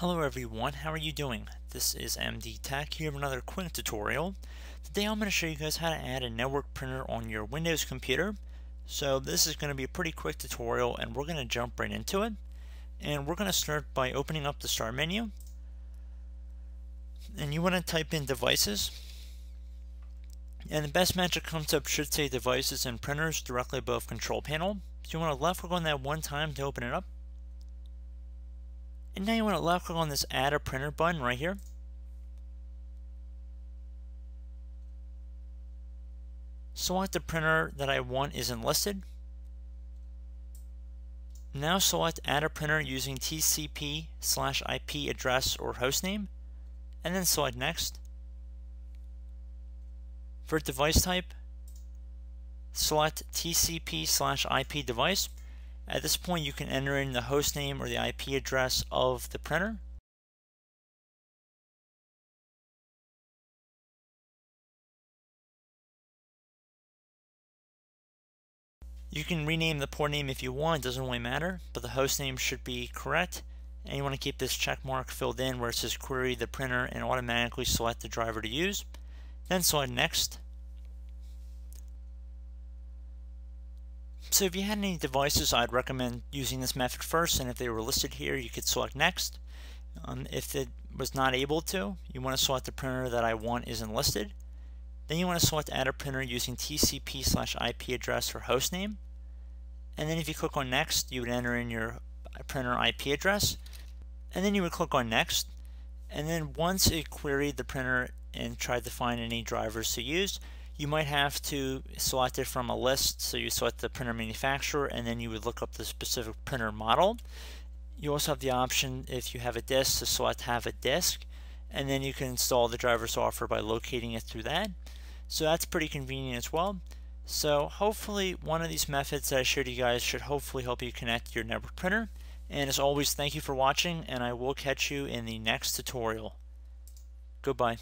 Hello everyone, how are you doing? This is MD Tech here with another quick tutorial. Today I'm going to show you guys how to add a network printer on your Windows computer. So this is going to be a pretty quick tutorial and we're going to jump right into it. And we're going to start by opening up the start menu. And you want to type in devices. And the best match that comes up should say devices and printers directly above control panel. So you want to left click on that one time to open it up. And now you want to left click on this add a printer button right here. Select the printer that I want is enlisted. Now select add a printer using TCP slash IP address or hostname and then select next. For device type, select TCP slash IP device at this point, you can enter in the host name or the IP address of the printer. You can rename the port name if you want, it doesn't really matter, but the host name should be correct. And you want to keep this check mark filled in where it says query the printer and automatically select the driver to use. Then select next. So if you had any devices, I'd recommend using this method first, and if they were listed here, you could select next. Um, if it was not able to, you want to select the printer that I want isn't listed. Then you want to select add a printer using TCP slash IP address or host name. And then if you click on next, you would enter in your printer IP address. And then you would click on next. And then once it queried the printer and tried to find any drivers to use, you might have to select it from a list, so you select the printer manufacturer and then you would look up the specific printer model. You also have the option, if you have a disk, to select have a disk, and then you can install the driver software by locating it through that. So that's pretty convenient as well. So hopefully one of these methods that I showed you guys should hopefully help you connect your network printer. And as always, thank you for watching, and I will catch you in the next tutorial. Goodbye.